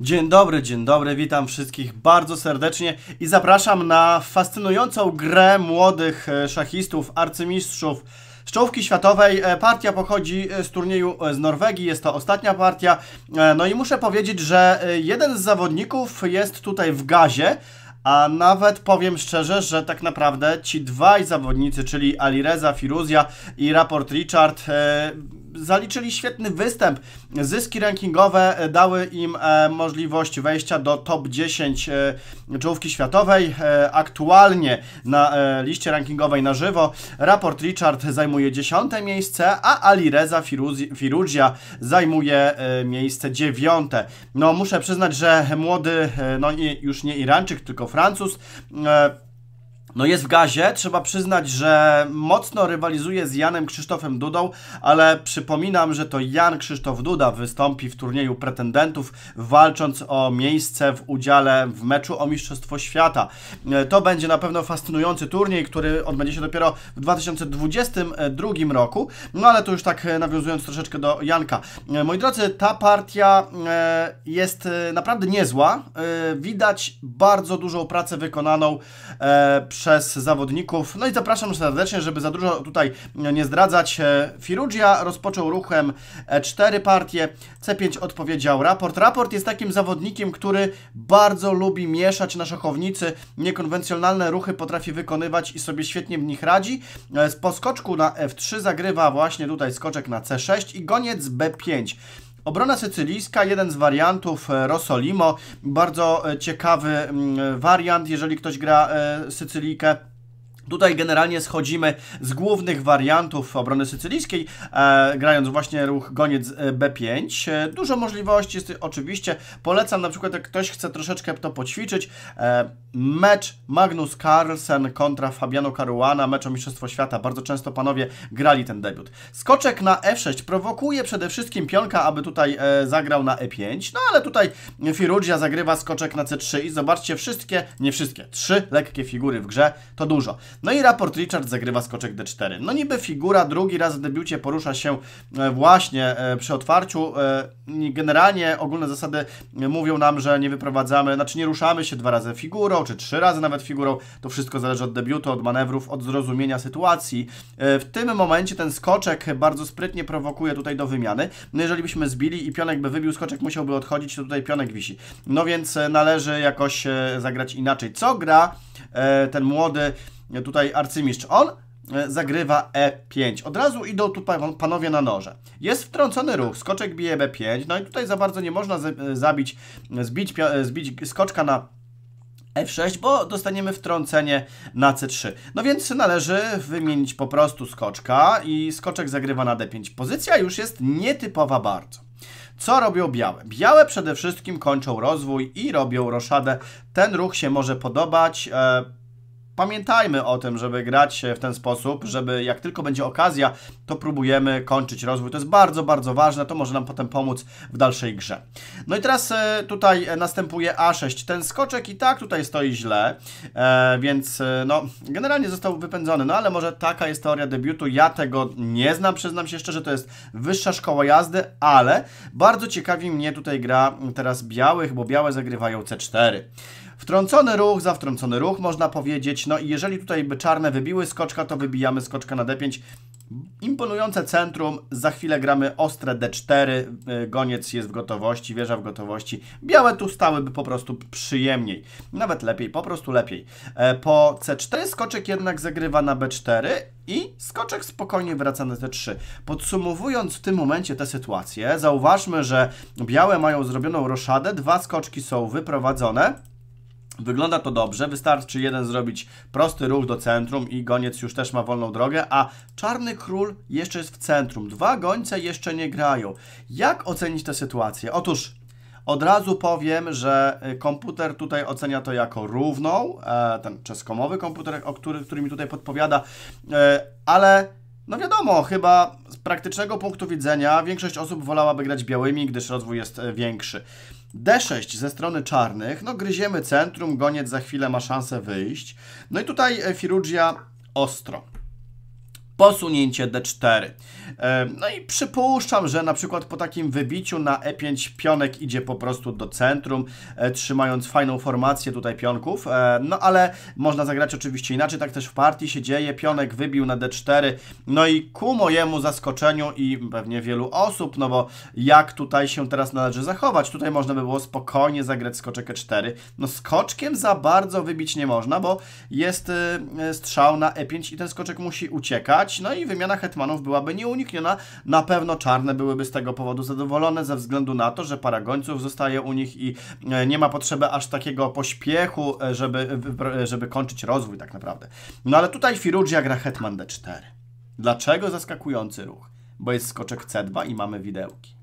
Dzień dobry, dzień dobry, witam wszystkich bardzo serdecznie i zapraszam na fascynującą grę młodych e, szachistów, arcymistrzów z czołówki światowej. E, partia pochodzi e, z turnieju z Norwegii, jest to ostatnia partia. No i muszę powiedzieć, że jeden z zawodników jest tutaj w gazie, a nawet powiem szczerze, że tak naprawdę ci dwaj zawodnicy, czyli Alireza Firuzja i Raport Richard, e, zaliczyli świetny występ. Zyski rankingowe e, dały im e, możliwość wejścia do top 10 e, czołówki światowej. E, aktualnie na e, liście rankingowej na żywo Raport Richard zajmuje 10 miejsce, a Alireza Firuzja zajmuje e, miejsce 9. No muszę przyznać, że młody, no nie, już nie Irańczyk, tylko Francuz eh, no jest w gazie. Trzeba przyznać, że mocno rywalizuje z Janem Krzysztofem Dudą, ale przypominam, że to Jan Krzysztof Duda wystąpi w turnieju pretendentów, walcząc o miejsce w udziale w meczu o Mistrzostwo Świata. E, to będzie na pewno fascynujący turniej, który odbędzie się dopiero w 2022 roku. No ale to już tak e, nawiązując troszeczkę do Janka. E, moi drodzy, ta partia jest naprawdę niezła. Widać bardzo dużą pracę wykonaną przez przez zawodników. No i zapraszam serdecznie, żeby za dużo tutaj nie zdradzać. E, Firugia rozpoczął ruchem e cztery partie, C5 odpowiedział raport. Raport jest takim zawodnikiem, który bardzo lubi mieszać na szachownicy, niekonwencjonalne ruchy potrafi wykonywać i sobie świetnie w nich radzi. E, po skoczku na F3 zagrywa właśnie tutaj skoczek na C6 i goniec B5. Obrona sycylijska, jeden z wariantów e, Rosolimo, bardzo e, ciekawy mm, e, wariant, jeżeli ktoś gra Sycylijkę Tutaj generalnie schodzimy z głównych wariantów obrony sycylijskiej, e, grając właśnie ruch goniec B5. E, dużo możliwości jest oczywiście. Polecam na przykład, jak ktoś chce troszeczkę to poćwiczyć, e, mecz Magnus Carlsen kontra Fabiano Caruana, mecz o Mistrzostwo Świata. Bardzo często panowie grali ten debiut. Skoczek na F6 prowokuje przede wszystkim pionka, aby tutaj e, zagrał na E5, no ale tutaj Firugia zagrywa skoczek na C3 i zobaczcie, wszystkie, nie wszystkie, trzy lekkie figury w grze to dużo. No i raport Richard zagrywa skoczek D4. No niby figura drugi raz w debiucie porusza się e, właśnie e, przy otwarciu. E, generalnie ogólne zasady mówią nam, że nie wyprowadzamy, znaczy nie ruszamy się dwa razy figurą, czy trzy razy nawet figurą. To wszystko zależy od debiutu, od manewrów, od zrozumienia sytuacji. W tym momencie ten skoczek bardzo sprytnie prowokuje tutaj do wymiany. No jeżeli byśmy zbili i pionek by wybił, skoczek musiałby odchodzić, to tutaj pionek wisi. No więc należy jakoś zagrać inaczej. Co gra ten młody tutaj arcymistrz. On e, zagrywa E5. Od razu idą tu panowie na noże. Jest wtrącony ruch, skoczek bije B5, no i tutaj za bardzo nie można e, zabić, zbić, e, zbić skoczka na F6, bo dostaniemy wtrącenie na C3. No więc należy wymienić po prostu skoczka i skoczek zagrywa na D5. Pozycja już jest nietypowa bardzo. Co robią białe? Białe przede wszystkim kończą rozwój i robią roszadę. Ten ruch się może podobać... E Pamiętajmy o tym, żeby grać w ten sposób, żeby jak tylko będzie okazja, to próbujemy kończyć rozwój. To jest bardzo, bardzo ważne, to może nam potem pomóc w dalszej grze. No i teraz e, tutaj e, następuje A6. Ten skoczek i tak tutaj stoi źle, e, więc no generalnie został wypędzony, no ale może taka jest teoria debiutu. Ja tego nie znam, przyznam się szczerze, to jest wyższa szkoła jazdy, ale bardzo ciekawi mnie tutaj gra teraz białych, bo białe zagrywają C4. Wtrącony ruch za wtrącony ruch, można powiedzieć. No i jeżeli tutaj by czarne wybiły skoczka, to wybijamy skoczka na D5. Imponujące centrum, za chwilę gramy ostre D4, y, goniec jest w gotowości, wieża w gotowości. Białe tu stałyby po prostu przyjemniej, nawet lepiej, po prostu lepiej. E, po C4 skoczek jednak zagrywa na B4 i skoczek spokojnie wraca na d 3 Podsumowując w tym momencie tę sytuację, zauważmy, że białe mają zrobioną roszadę, dwa skoczki są wyprowadzone, Wygląda to dobrze, wystarczy jeden zrobić prosty ruch do centrum i goniec już też ma wolną drogę, a czarny król jeszcze jest w centrum. Dwa gońce jeszcze nie grają. Jak ocenić tę sytuację? Otóż od razu powiem, że e, komputer tutaj ocenia to jako równą, e, ten czeskomowy komputer, o który, który mi tutaj podpowiada, e, ale no wiadomo, chyba z praktycznego punktu widzenia większość osób wolałaby grać białymi, gdyż rozwój jest większy. D6 ze strony czarnych, no gryziemy centrum, goniec za chwilę ma szansę wyjść. No i tutaj e, Firugia ostro. Posunięcie D4. No i przypuszczam, że na przykład po takim wybiciu na E5 pionek idzie po prostu do centrum, e, trzymając fajną formację tutaj pionków. E, no ale można zagrać oczywiście inaczej, tak też w partii się dzieje. Pionek wybił na D4, no i ku mojemu zaskoczeniu i pewnie wielu osób, no bo jak tutaj się teraz należy zachować? Tutaj można by było spokojnie zagrać skoczek E4. No skoczkiem za bardzo wybić nie można, bo jest e, strzał na E5 i ten skoczek musi uciekać, no i wymiana hetmanów byłaby nieunikniona uniknie. Na, no, na pewno czarne byłyby z tego powodu zadowolone, ze względu na to, że para gońców zostaje u nich i e, nie ma potrzeby aż takiego pośpiechu, e, żeby, e, żeby kończyć rozwój tak naprawdę. No ale tutaj Firugia gra Hetman D4. Dlaczego zaskakujący ruch? Bo jest skoczek C2 i mamy widełki.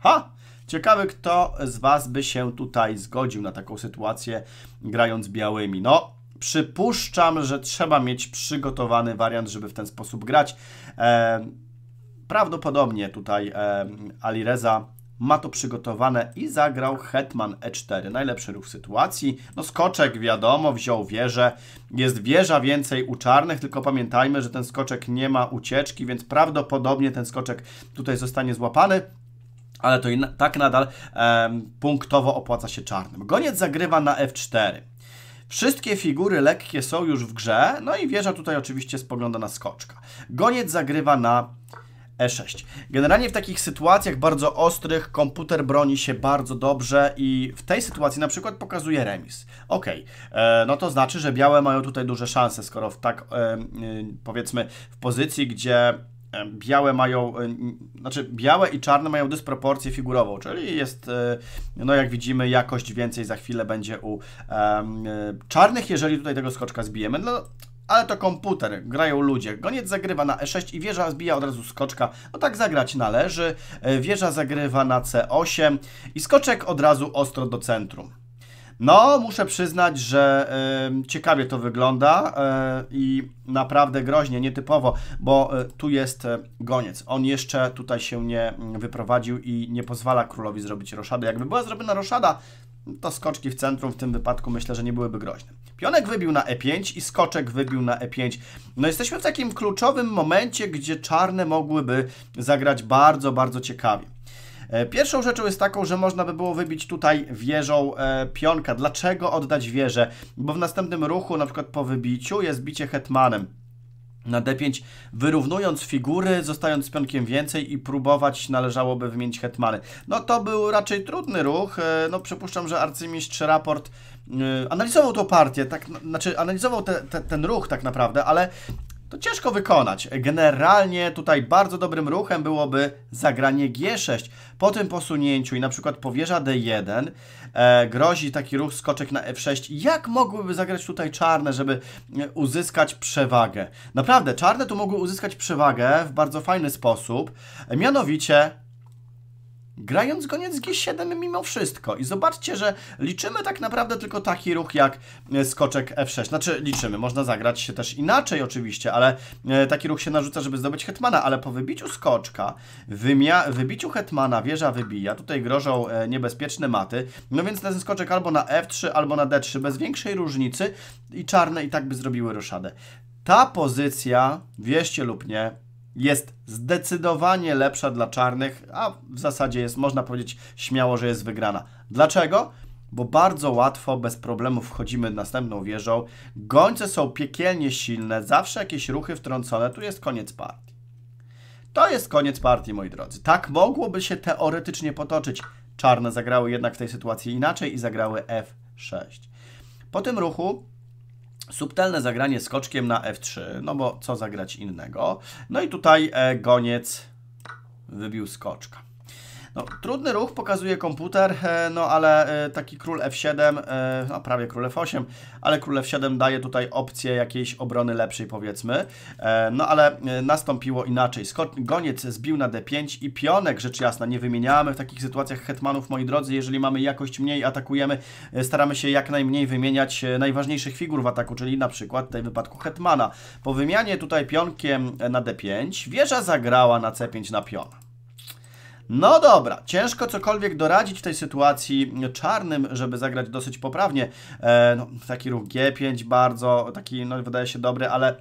Ha! Ciekawy, kto z Was by się tutaj zgodził na taką sytuację, grając białymi. No, przypuszczam, że trzeba mieć przygotowany wariant, żeby w ten sposób grać. Eee, Prawdopodobnie tutaj e, Alireza ma to przygotowane i zagrał hetman e4. Najlepszy ruch w sytuacji. No skoczek wiadomo, wziął wieżę. Jest wieża więcej u czarnych, tylko pamiętajmy, że ten skoczek nie ma ucieczki, więc prawdopodobnie ten skoczek tutaj zostanie złapany ale to i na, tak nadal e, punktowo opłaca się czarnym. Goniec zagrywa na f4. Wszystkie figury lekkie są już w grze, no i wieża tutaj oczywiście spogląda na skoczka. Goniec zagrywa na E6. Generalnie w takich sytuacjach bardzo ostrych komputer broni się bardzo dobrze i w tej sytuacji na przykład pokazuje remis. Ok, e, no to znaczy, że białe mają tutaj duże szanse, skoro w tak e, e, powiedzmy w pozycji, gdzie białe mają, znaczy białe i czarne mają dysproporcję figurową, czyli jest, no jak widzimy, jakość więcej za chwilę będzie u um, czarnych, jeżeli tutaj tego skoczka zbijemy. No, ale to komputer, grają ludzie. Goniec zagrywa na E6 i wieża zbija od razu skoczka. No tak zagrać należy. E, wieża zagrywa na C8 i skoczek od razu ostro do centrum. No, muszę przyznać, że y, ciekawie to wygląda y, i naprawdę groźnie, nietypowo, bo y, tu jest goniec. On jeszcze tutaj się nie mm, wyprowadził i nie pozwala królowi zrobić roszady. Jakby była zrobiona roszada, no to skoczki w centrum w tym wypadku myślę, że nie byłyby groźne. Pionek wybił na e5 i skoczek wybił na e5. No jesteśmy w takim kluczowym momencie, gdzie czarne mogłyby zagrać bardzo, bardzo ciekawie. E, pierwszą rzeczą jest taką, że można by było wybić tutaj wieżą e, pionka. Dlaczego oddać wieżę? Bo w następnym ruchu, na przykład po wybiciu, jest bicie hetmanem na d5, wyrównując figury, zostając z pionkiem więcej i próbować należałoby wymienić hetmany. No to był raczej trudny ruch, e, no przypuszczam, że arcymistrz raport e, analizował tą partię, tak, znaczy analizował te, te, ten ruch tak naprawdę, ale to ciężko wykonać. Generalnie tutaj bardzo dobrym ruchem byłoby zagranie G6. Po tym posunięciu i na przykład powierza D1 e, grozi taki ruch skoczek na F6. Jak mogłyby zagrać tutaj czarne, żeby e, uzyskać przewagę? Naprawdę, czarne tu mogły uzyskać przewagę w bardzo fajny sposób. E, mianowicie grając goniec G7 mimo wszystko. I zobaczcie, że liczymy tak naprawdę tylko taki ruch jak e, skoczek F6. Znaczy liczymy, można zagrać się też inaczej oczywiście, ale e, taki ruch się narzuca, żeby zdobyć hetmana, ale po wybiciu skoczka, wybiciu hetmana wieża wybija, tutaj grożą e, niebezpieczne maty, no więc ten skoczek albo na F3, albo na D3, bez większej różnicy i czarne i tak by zrobiły ruszadę. Ta pozycja, wieście lub nie, jest zdecydowanie lepsza dla czarnych, a w zasadzie jest, można powiedzieć śmiało, że jest wygrana. Dlaczego? Bo bardzo łatwo, bez problemu wchodzimy następną wieżą. Gońce są piekielnie silne, zawsze jakieś ruchy wtrącone, tu jest koniec partii. To jest koniec partii, moi drodzy. Tak mogłoby się teoretycznie potoczyć. Czarne zagrały jednak w tej sytuacji inaczej i zagrały F6. Po tym ruchu Subtelne zagranie skoczkiem na F3, no bo co zagrać innego. No i tutaj e, goniec wybił skoczka. No, trudny ruch pokazuje komputer, e, no ale e, taki król F7, e, no prawie król F8, ale król F7 daje tutaj opcję jakiejś obrony lepszej powiedzmy. No ale nastąpiło inaczej. Goniec zbił na D5 i pionek, rzecz jasna, nie wymieniamy w takich sytuacjach hetmanów, moi drodzy. Jeżeli mamy jakość mniej, atakujemy, staramy się jak najmniej wymieniać najważniejszych figur w ataku, czyli na przykład w tej wypadku hetmana. Po wymianie tutaj pionkiem na D5 wieża zagrała na C5 na piona. No dobra, ciężko cokolwiek doradzić w tej sytuacji czarnym, żeby zagrać dosyć poprawnie. E, no, taki ruch G5 bardzo, taki no, wydaje się dobry, ale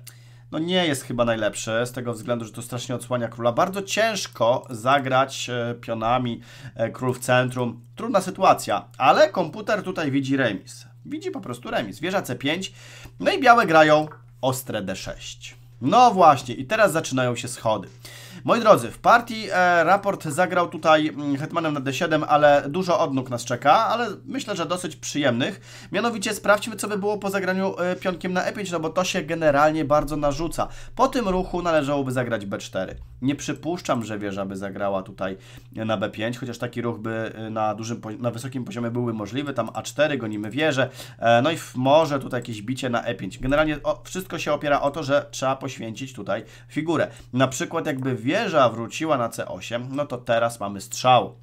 no nie jest chyba najlepszy z tego względu, że to strasznie odsłania króla. Bardzo ciężko zagrać e, pionami e, król w centrum. Trudna sytuacja, ale komputer tutaj widzi remis. Widzi po prostu remis. Wieża C5, no i białe grają ostre D6. No właśnie, i teraz zaczynają się schody. Moi drodzy, w partii e, raport zagrał tutaj mm, hetmanem na d7, ale dużo odnóg nas czeka, ale myślę, że dosyć przyjemnych. Mianowicie sprawdźmy, co by było po zagraniu e, pionkiem na e5, no bo to się generalnie bardzo narzuca. Po tym ruchu należałoby zagrać b4. Nie przypuszczam, że wieża by zagrała tutaj na b5, chociaż taki ruch by e, na, dużym, na wysokim poziomie byłby możliwy. Tam a4, gonimy wieżę, e, no i może tutaj jakieś bicie na e5. Generalnie o, wszystko się opiera o to, że trzeba poświęcić tutaj figurę. Na przykład jakby wieża wieża wróciła na C8, no to teraz mamy strzał.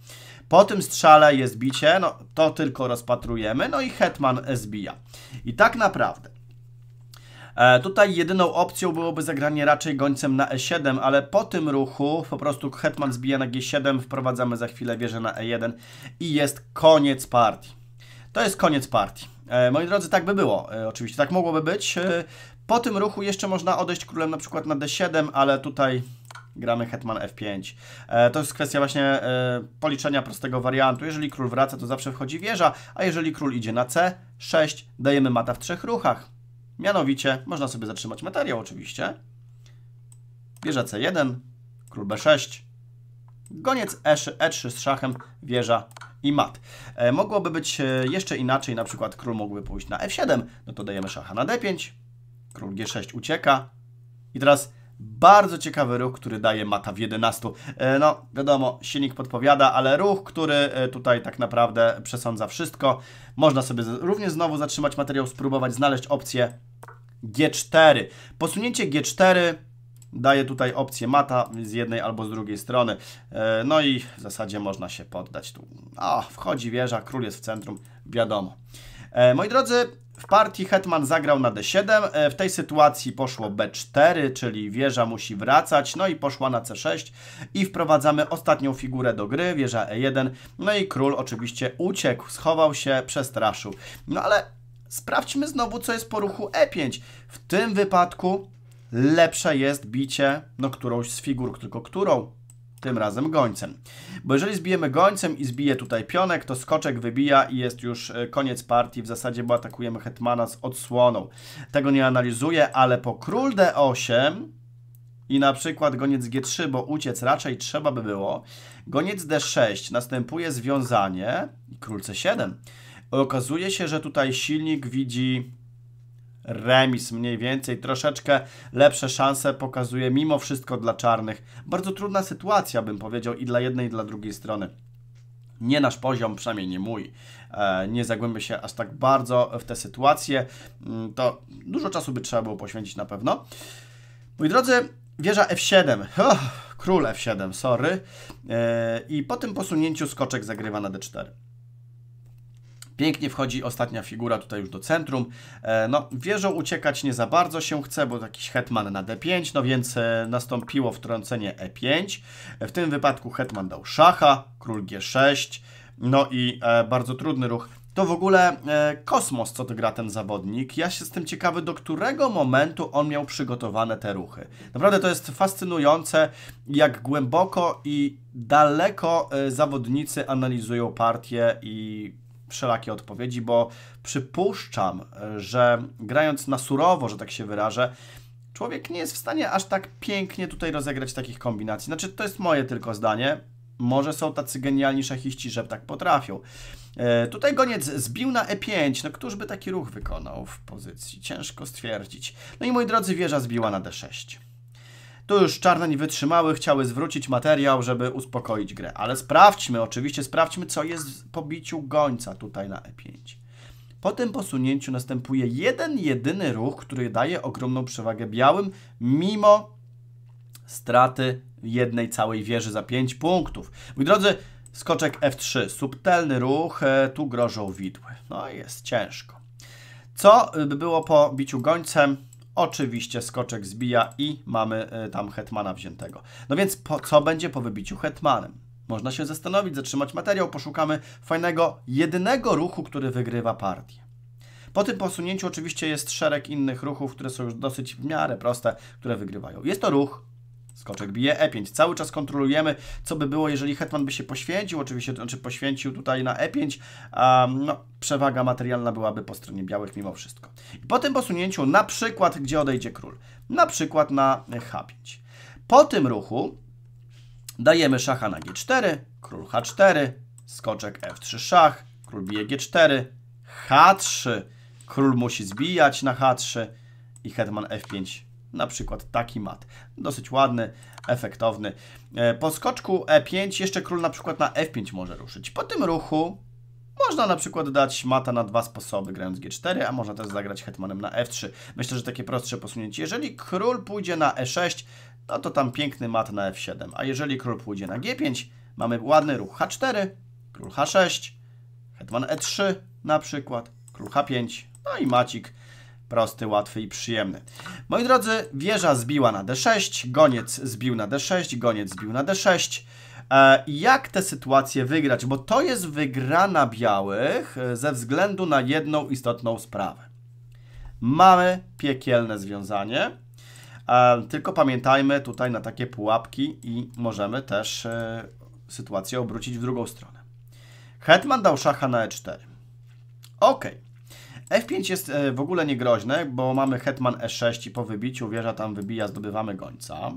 Po tym strzale jest bicie, no to tylko rozpatrujemy, no i hetman zbija. I tak naprawdę e, Tutaj jedyną opcją byłoby zagranie raczej gońcem na e7, ale po tym ruchu po prostu hetman zbija na g7, wprowadzamy za chwilę wieżę na e1 i jest koniec partii. To jest koniec partii. E, moi drodzy, tak by było. E, oczywiście tak mogłoby być. Po tym ruchu jeszcze można odejść królem na przykład na d7, ale tutaj gramy hetman f5. E, to jest kwestia właśnie e, policzenia prostego wariantu. Jeżeli król wraca, to zawsze wchodzi wieża, a jeżeli król idzie na c6, dajemy mata w trzech ruchach. Mianowicie, można sobie zatrzymać materiał oczywiście. Wieża c1, król b6, goniec e3 e z szachem, wieża i mat. mogłoby być jeszcze inaczej, na przykład król mógłby pójść na f7, no to dajemy szacha na d5, król g6 ucieka i teraz bardzo ciekawy ruch, który daje Mata w 11. E, no, wiadomo, silnik podpowiada, ale ruch, który e, tutaj tak naprawdę przesądza wszystko. Można sobie również znowu zatrzymać materiał, spróbować znaleźć opcję G4. Posunięcie G4 daje tutaj opcję mata z jednej albo z drugiej strony. E, no i w zasadzie można się poddać tu. O, wchodzi wieża, król jest w centrum, wiadomo. Moi drodzy, w partii hetman zagrał na d7, e, w tej sytuacji poszło b4, czyli wieża musi wracać, no i poszła na c6 i wprowadzamy ostatnią figurę do gry, wieża e1, no i król oczywiście uciekł, schował się, przestraszył. No ale sprawdźmy znowu, co jest po ruchu e5. W tym wypadku lepsze jest bicie, no którąś z figur, tylko którą? tym razem gońcem. Bo jeżeli zbijemy gońcem i zbije tutaj pionek, to skoczek wybija i jest już e, koniec partii w zasadzie, bo atakujemy hetmana z odsłoną. Tego nie analizuję, ale po król d8 i na przykład goniec g3, bo uciec raczej trzeba by było, goniec d6 następuje związanie i król c7. Okazuje się, że tutaj silnik widzi remis mniej więcej. Troszeczkę lepsze szanse pokazuje mimo wszystko dla czarnych. Bardzo trudna sytuacja, bym powiedział, i dla jednej, i dla drugiej strony. Nie nasz poziom, przynajmniej nie mój. E, nie zagłębię się aż tak bardzo w tę sytuację. Mm, to dużo czasu by trzeba było poświęcić na pewno. Moi drodzy, wieża F7. Oh, król F7, sorry. E, I po tym posunięciu skoczek zagrywa na D4. Pięknie wchodzi ostatnia figura tutaj już do centrum. E, no, wieżą uciekać nie za bardzo się chce, bo jakiś hetman na d5, no więc e, nastąpiło wtrącenie e5. W tym wypadku hetman dał szacha, król g6, no i e, bardzo trudny ruch. To w ogóle kosmos, co to gra ten zawodnik. Ja się jestem ciekawy, do którego momentu on miał przygotowane te ruchy. Naprawdę to jest fascynujące, jak głęboko i daleko zawodnicy analizują partię i wszelakie odpowiedzi, bo przypuszczam, że grając na surowo, że tak się wyrażę, człowiek nie jest w stanie aż tak pięknie tutaj rozegrać takich kombinacji. Znaczy, to jest moje tylko zdanie. Może są tacy genialni szachiści, że tak potrafią. E, tutaj goniec zbił na e5. No któż by taki ruch wykonał w pozycji? Ciężko stwierdzić. No i moi drodzy, wieża zbiła na d6. Tu już czarne nie wytrzymały, chciały zwrócić materiał, żeby uspokoić grę. Ale sprawdźmy, oczywiście sprawdźmy, co jest po biciu gońca tutaj na E5. Po tym posunięciu następuje jeden jedyny ruch, który daje ogromną przewagę białym, mimo straty jednej całej wieży za 5 punktów. Mój drodzy, skoczek F3, subtelny ruch, e, tu grożą widły. No jest ciężko. Co by było po biciu gońcem? Oczywiście skoczek zbija i mamy e, tam hetmana wziętego. No więc po, co będzie po wybiciu hetmanem? Można się zastanowić, zatrzymać materiał, poszukamy fajnego, jedynego ruchu, który wygrywa partię. Po tym posunięciu oczywiście jest szereg innych ruchów, które są już dosyć w miarę proste, które wygrywają. Jest to ruch Skoczek bije E5. Cały czas kontrolujemy, co by było, jeżeli hetman by się poświęcił. Oczywiście, czy znaczy poświęcił tutaj na E5. Um, no, przewaga materialna byłaby po stronie białych mimo wszystko. I po tym posunięciu, na przykład, gdzie odejdzie król? Na przykład na H5. Po tym ruchu dajemy szacha na G4, król H4, skoczek F3 szach, król bije G4, H3, król musi zbijać na H3 i hetman F5 na przykład taki mat. Dosyć ładny, efektowny. E, po skoczku E5 jeszcze król na przykład na F5 może ruszyć. Po tym ruchu można na przykład dać mata na dwa sposoby, grając G4, a można też zagrać hetmanem na F3. Myślę, że takie prostsze posunięcie. Jeżeli król pójdzie na E6, no to tam piękny mat na F7. A jeżeli król pójdzie na G5, mamy ładny ruch H4, król H6, hetman E3 na przykład, król H5, no i macik prosty, łatwy i przyjemny. Moi drodzy, wieża zbiła na d6, goniec zbił na d6, goniec zbił na d6. E, jak te sytuacje wygrać? Bo to jest wygrana białych e, ze względu na jedną istotną sprawę. Mamy piekielne związanie, e, tylko pamiętajmy tutaj na takie pułapki i możemy też sytuację obrócić w drugą stronę. Hetman dał szacha na e4. Okej. Okay. F5 jest e, w ogóle niegroźne, bo mamy hetman E6 i po wybiciu wieża tam wybija, zdobywamy gońca.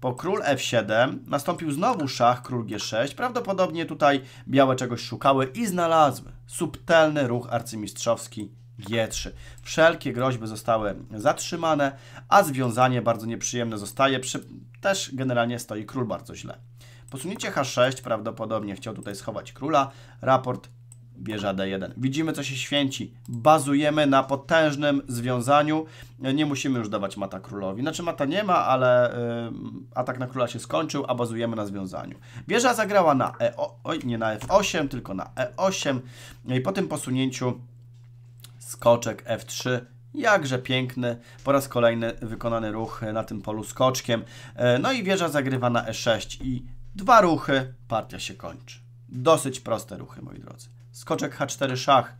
Po król F7 nastąpił znowu szach, król G6. Prawdopodobnie tutaj białe czegoś szukały i znalazły. Subtelny ruch arcymistrzowski G3. Wszelkie groźby zostały zatrzymane, a związanie bardzo nieprzyjemne zostaje. Przy... Też generalnie stoi król bardzo źle. Posunięcie H6 prawdopodobnie chciał tutaj schować króla. Raport bierze d 1 Widzimy, co się święci. Bazujemy na potężnym związaniu. Nie musimy już dawać mata królowi. Znaczy mata nie ma, ale y, atak na króla się skończył, a bazujemy na związaniu. Wieża zagrała na E... O, oj, nie na F8, tylko na E8. No I po tym posunięciu skoczek F3 Jakże piękny, po raz kolejny wykonany ruch na tym polu skoczkiem. E, no i wieża zagrywa na E6 i dwa ruchy, partia się kończy. Dosyć proste ruchy, moi drodzy skoczek H4 szach,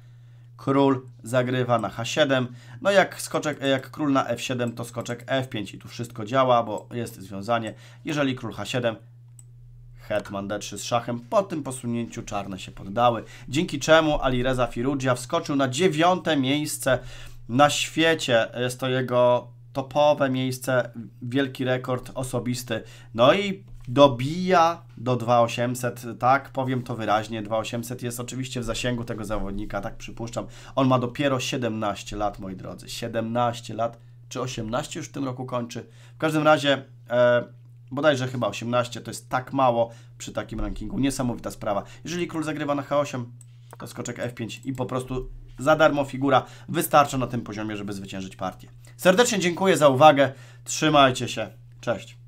król zagrywa na H7. No jak, skoczek, jak król na F7, to skoczek F5 i tu wszystko działa, bo jest związanie. Jeżeli król H7, hetman D3 z szachem. Po tym posunięciu czarne się poddały, dzięki czemu Alireza Firudzia wskoczył na dziewiąte miejsce na świecie. Jest to jego topowe miejsce, wielki rekord osobisty. No i dobija do 2800, tak, powiem to wyraźnie, 2800 jest oczywiście w zasięgu tego zawodnika, tak przypuszczam. On ma dopiero 17 lat, moi drodzy, 17 lat, czy 18 już w tym roku kończy. W każdym razie, e, bodajże chyba 18, to jest tak mało przy takim rankingu, niesamowita sprawa. Jeżeli król zagrywa na H8, to skoczek F5 i po prostu za darmo figura wystarcza na tym poziomie, żeby zwyciężyć partię. Serdecznie dziękuję za uwagę, trzymajcie się, cześć.